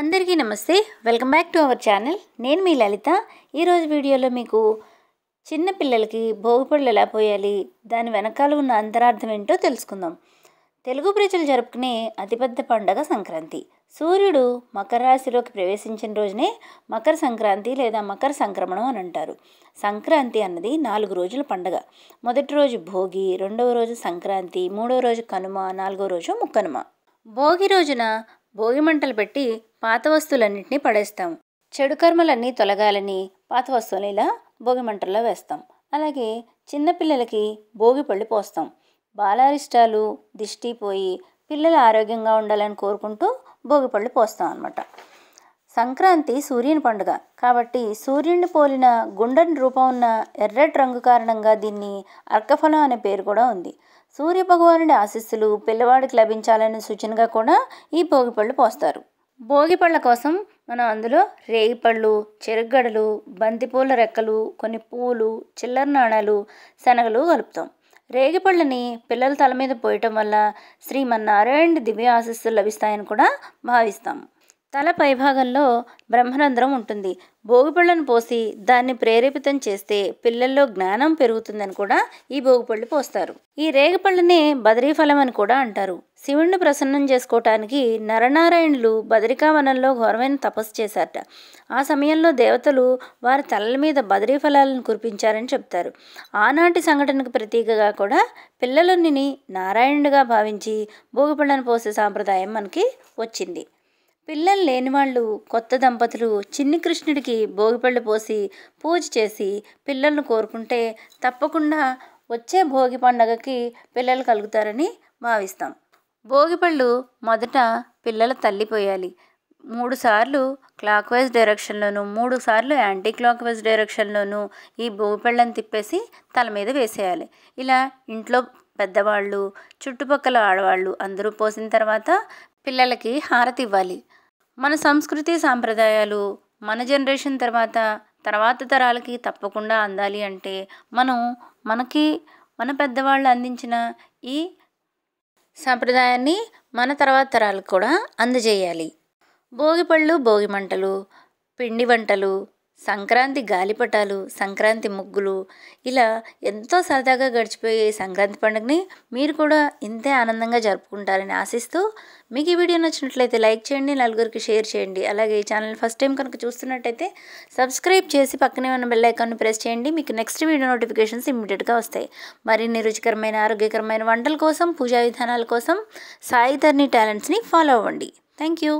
అందరికీ నమస్తే welcome back to our channel నేను మీ లలిత ఈరోజు వీడియోలో మీకు చిన్నపిల్లలకి భోగపళ్ళు ఎలా పోయాలి దాని వెనకాల ఉన్న అంతరార్థం ఏంటో తెలుసుకుందాం తెలుగు ప్రజలు జరుపుకునే అతిపెద్ద పండగ సంక్రాంతి సూర్యుడు మకర రాశిలోకి ప్రవేశించిన రోజునే మకర సంక్రాంతి లేదా మకర సంక్రమణం అని అంటారు సంక్రాంతి అన్నది నాలుగు రోజుల పండగ మొదటి రోజు భోగి రెండవ రోజు సంక్రాంతి మూడవ రోజు కనుమ నాలుగో రోజు ముక్కనుమ భోగి రోజున భోగి మంటలు పెట్టి పాత వస్తువులన్నింటినీ పడేస్తాము చెడు కర్మలన్నీ తొలగాలని పాత వస్తువులు ఇలా భోగిమంటల్లో వేస్తాం అలాగే చిన్నపిల్లలకి భోగి పళ్ళు పోస్తాం బాలారిష్టాలు దిష్టి పోయి పిల్లలు ఆరోగ్యంగా ఉండాలని కోరుకుంటూ భోగి పళ్ళు పోస్తాం అనమాట సంక్రాంతి సూర్యుని పండుగ కాబట్టి సూర్యుడిని పోలిన గుండెని రూపం ఉన్న ఎర్రటి రంగు కారణంగా దీన్ని అర్కఫలం అనే పేరు కూడా ఉంది సూర్య భగవానుడి ఆశీస్సులు పిల్లవాడికి లభించాలనే సూచనగా కూడా ఈ భోగి పళ్ళు పోస్తారు భోగి పళ్ళ కోసం మనం అందులో రేగిపళ్ళు చెరుగడలు బంతిపూల రెక్కలు కొన్ని పూలు చిల్లర నాణాలు శనగలు కలుపుతాం రేగిపళ్ళని పిల్లల తల మీద పోయటం వల్ల శ్రీమన్నారాయణ దివ్య ఆశస్సులు లభిస్తాయని కూడా భావిస్తాము తల పైభాగంలో బ్రహ్మరంధ్రం ఉంటుంది భోగిపళ్ళను పోసి దాన్ని ప్రేరేపితం చేస్తే పిల్లల్లో జ్ఞానం పెరుగుతుందని కూడా ఈ భోగిపళ్ళు పోస్తారు ఈ రేగపళ్ళనే బదరీఫలం అని కూడా అంటారు శివుణ్ణి ప్రసన్నం చేసుకోవటానికి నరనారాయణులు బదరికావనంలో ఘోరమైన తపస్సు చేశారట ఆ సమయంలో దేవతలు వారి తలల మీద బదరీఫలాలను కురిపించారని చెప్తారు ఆనాటి సంఘటనకు ప్రతీకగా కూడా పిల్లలని నారాయణుడిగా భావించి భోగిపళ్ళను పోసే సాంప్రదాయం మనకి వచ్చింది పిల్లలు లేని వాళ్ళు కొత్త దంపతులు చిన్ని కృష్ణుడికి భోగిపళ్ళు పోసి పూజ చేసి పిల్లలను కోరుకుంటే తప్పకుండా వచ్చే భోగి పండగకి పిల్లలు కలుగుతారని భావిస్తాం భోగిపళ్ళు మొదట పిల్లల తల్లిపోయాలి మూడు సార్లు క్లాక్ వైజ్ డైరెక్షన్లోను మూడు సార్లు యాంటీ క్లాక్ వైజ్ డైరెక్షన్లోను ఈ భోగిపళ్ళని తిప్పేసి తల మీద వేసేయాలి ఇలా ఇంట్లో పెద్దవాళ్ళు చుట్టుపక్కల ఆడవాళ్ళు అందరూ పోసిన తర్వాత పిల్లలకి హారతి ఇవ్వాలి మన సంస్కృతి సాంప్రదాయాలు మన జనరేషన్ తర్వాత తర్వాత తరాలకి తప్పకుండా అందాలి అంటే మనం మనకి మన పెద్దవాళ్ళు అందించిన ఈ సాంప్రదాయాన్ని మన తర్వాత తరాలకు కూడా అందజేయాలి భోగి పళ్ళు భోగి మంటలు పిండి వంటలు సంక్రాంతి గాలిపటాలు సంక్రాంతి ముగ్గులు ఇలా ఎంతో సరదాగా గడిచిపోయే సంక్రాంతి పండుగని మీరు కూడా ఇంతే ఆనందంగా జరుపుకుంటారని ఆశిస్తూ మీకు ఈ వీడియో నచ్చినట్లయితే లైక్ చేయండి నలుగురికి షేర్ చేయండి అలాగే ఈ ఛానల్ ఫస్ట్ టైం కనుక చూస్తున్నట్టయితే సబ్స్క్రైబ్ చేసి పక్కనే ఉన్న బెల్లైకాన్ని ప్రెస్ చేయండి మీకు నెక్స్ట్ వీడియో నోటిఫికేషన్స్ ఇమీడియట్గా వస్తాయి మరిన్ని రుచికరమైన ఆరోగ్యకరమైన వంటల కోసం పూజా విధానాల కోసం సాయి టాలెంట్స్ని ఫాలో అవ్వండి థ్యాంక్ యూ